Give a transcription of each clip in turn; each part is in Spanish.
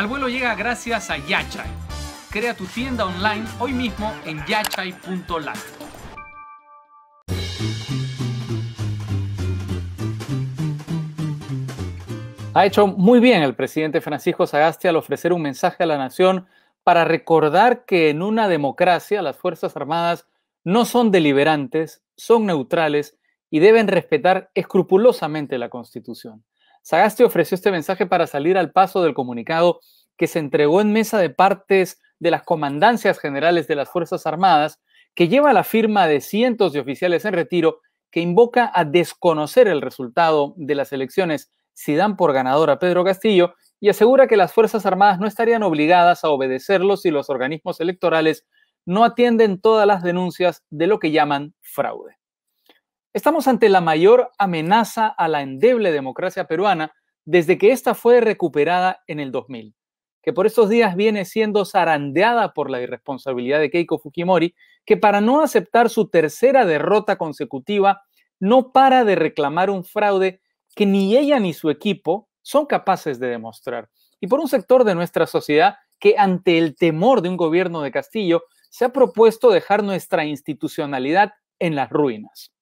Al vuelo llega gracias a Yachai. Crea tu tienda online hoy mismo en yachay.la Ha hecho muy bien el presidente Francisco Sagasti al ofrecer un mensaje a la nación para recordar que en una democracia las Fuerzas Armadas no son deliberantes, son neutrales y deben respetar escrupulosamente la Constitución. Sagasti ofreció este mensaje para salir al paso del comunicado que se entregó en mesa de partes de las comandancias generales de las Fuerzas Armadas, que lleva la firma de cientos de oficiales en retiro, que invoca a desconocer el resultado de las elecciones si dan por ganador a Pedro Castillo y asegura que las Fuerzas Armadas no estarían obligadas a obedecerlo si los organismos electorales no atienden todas las denuncias de lo que llaman fraude. Estamos ante la mayor amenaza a la endeble democracia peruana desde que ésta fue recuperada en el 2000, que por estos días viene siendo zarandeada por la irresponsabilidad de Keiko Fujimori, que para no aceptar su tercera derrota consecutiva, no para de reclamar un fraude que ni ella ni su equipo son capaces de demostrar. Y por un sector de nuestra sociedad que ante el temor de un gobierno de Castillo se ha propuesto dejar nuestra institucionalidad en las ruinas.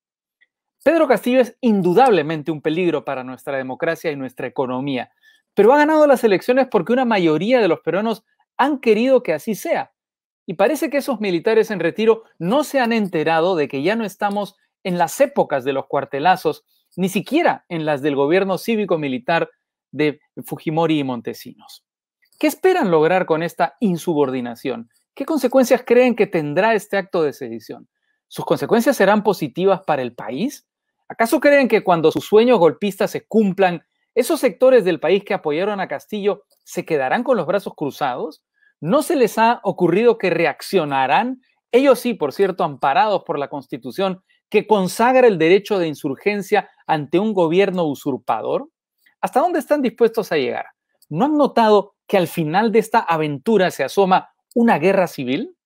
Pedro Castillo es indudablemente un peligro para nuestra democracia y nuestra economía, pero ha ganado las elecciones porque una mayoría de los peruanos han querido que así sea. Y parece que esos militares en retiro no se han enterado de que ya no estamos en las épocas de los cuartelazos, ni siquiera en las del gobierno cívico-militar de Fujimori y Montesinos. ¿Qué esperan lograr con esta insubordinación? ¿Qué consecuencias creen que tendrá este acto de sedición? ¿Sus consecuencias serán positivas para el país? ¿Acaso creen que cuando sus sueños golpistas se cumplan, esos sectores del país que apoyaron a Castillo se quedarán con los brazos cruzados? ¿No se les ha ocurrido que reaccionarán? Ellos sí, por cierto, amparados por la Constitución que consagra el derecho de insurgencia ante un gobierno usurpador? ¿Hasta dónde están dispuestos a llegar? ¿No han notado que al final de esta aventura se asoma una guerra civil?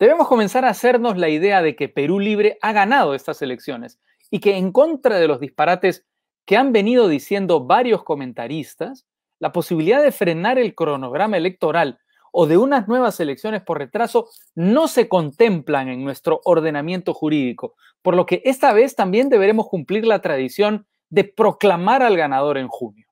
Debemos comenzar a hacernos la idea de que Perú Libre ha ganado estas elecciones y que en contra de los disparates que han venido diciendo varios comentaristas, la posibilidad de frenar el cronograma electoral o de unas nuevas elecciones por retraso no se contemplan en nuestro ordenamiento jurídico, por lo que esta vez también deberemos cumplir la tradición de proclamar al ganador en junio.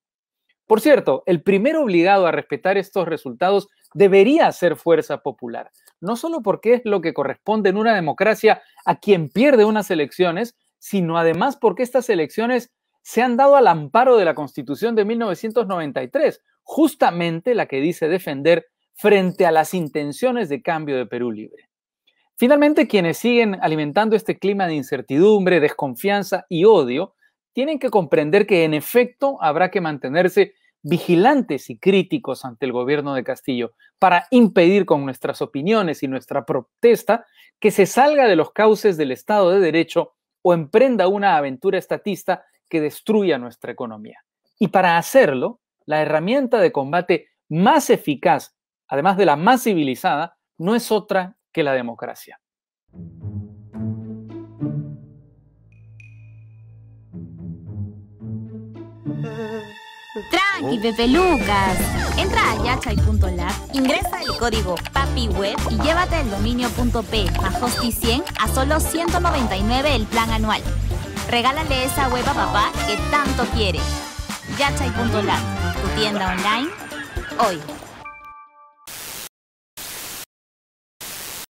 Por cierto, el primer obligado a respetar estos resultados debería ser fuerza popular, no solo porque es lo que corresponde en una democracia a quien pierde unas elecciones, sino además porque estas elecciones se han dado al amparo de la Constitución de 1993, justamente la que dice defender frente a las intenciones de cambio de Perú Libre. Finalmente, quienes siguen alimentando este clima de incertidumbre, desconfianza y odio, tienen que comprender que en efecto habrá que mantenerse vigilantes y críticos ante el gobierno de Castillo para impedir con nuestras opiniones y nuestra protesta que se salga de los cauces del Estado de Derecho o emprenda una aventura estatista que destruya nuestra economía. Y para hacerlo, la herramienta de combate más eficaz, además de la más civilizada, no es otra que la democracia. Eh. Tranqui, oh. Pepe Lucas. Entra a Yachai.lab, ingresa el código PAPIWEB y llévate el dominio.p a Hosti 100 a solo 199 el plan anual. Regálale esa web a papá que tanto quiere. Yachai.lab, tu tienda online, hoy.